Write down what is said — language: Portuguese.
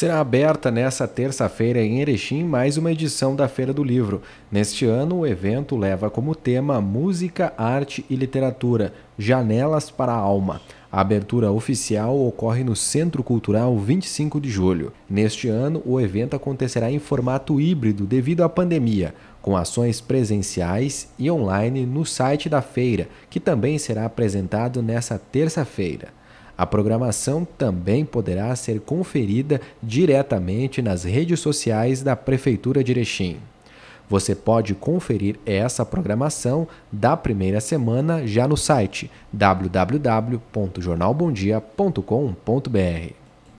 Será aberta nesta terça-feira em Erechim mais uma edição da Feira do Livro. Neste ano, o evento leva como tema Música, Arte e Literatura Janelas para a Alma. A abertura oficial ocorre no Centro Cultural 25 de julho. Neste ano, o evento acontecerá em formato híbrido devido à pandemia, com ações presenciais e online no site da feira, que também será apresentado nesta terça-feira. A programação também poderá ser conferida diretamente nas redes sociais da Prefeitura de Erechim. Você pode conferir essa programação da primeira semana já no site www.jornalbondia.com.br.